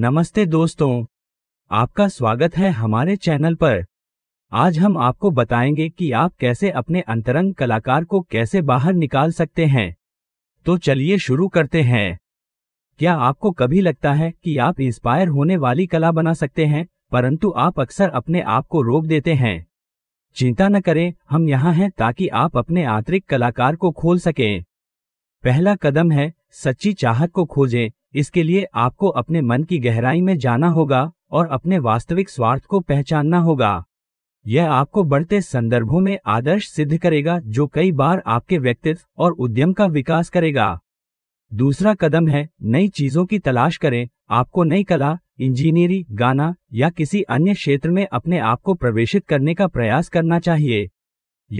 नमस्ते दोस्तों आपका स्वागत है हमारे चैनल पर आज हम आपको बताएंगे कि आप कैसे अपने अंतरंग कलाकार को कैसे बाहर निकाल सकते हैं तो चलिए शुरू करते हैं क्या आपको कभी लगता है कि आप इंस्पायर होने वाली कला बना सकते हैं परंतु आप अक्सर अपने आप को रोक देते हैं चिंता न करें हम यहाँ हैं ताकि आप अपने आंतरिक कलाकार को खोल सकें पहला कदम है सच्ची चाहत को खोजें इसके लिए आपको अपने मन की गहराई में जाना होगा और अपने वास्तविक स्वार्थ को पहचानना होगा यह आपको बढ़ते संदर्भों में आदर्श सिद्ध करेगा जो कई बार आपके व्यक्तित्व और उद्यम का विकास करेगा दूसरा कदम है नई चीजों की तलाश करें आपको नई कला इंजीनियरिंग गाना या किसी अन्य क्षेत्र में अपने आप को प्रवेशित करने का प्रयास करना चाहिए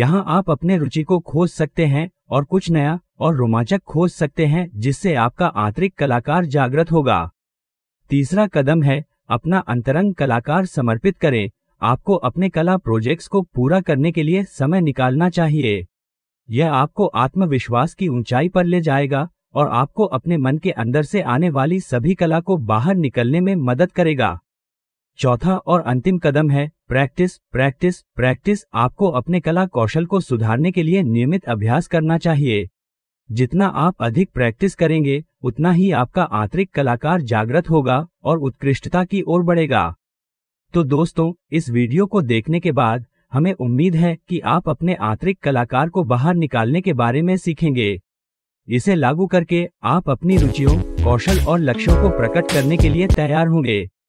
यहाँ आप अपने रुचि को खोज सकते हैं और कुछ नया और रोमांचक खोज सकते हैं जिससे आपका आंतरिक कलाकार जागृत होगा तीसरा कदम है अपना अंतरंग कलाकार समर्पित करें आपको अपने कला प्रोजेक्ट्स को पूरा करने के लिए समय निकालना चाहिए यह आपको आत्मविश्वास की ऊंचाई पर ले जाएगा और आपको अपने मन के अंदर से आने वाली सभी कला को बाहर निकलने में मदद करेगा चौथा और अंतिम कदम है प्रैक्टिस प्रैक्टिस प्रैक्टिस आपको अपने कला कौशल को सुधारने के लिए नियमित अभ्यास करना चाहिए जितना आप अधिक प्रैक्टिस करेंगे उतना ही आपका आंतरिक कलाकार जागृत होगा और उत्कृष्टता की ओर बढ़ेगा तो दोस्तों इस वीडियो को देखने के बाद हमें उम्मीद है कि आप अपने आंतरिक कलाकार को बाहर निकालने के बारे में सीखेंगे इसे लागू करके आप अपनी रुचियों कौशल और लक्ष्यों को प्रकट करने के लिए तैयार होंगे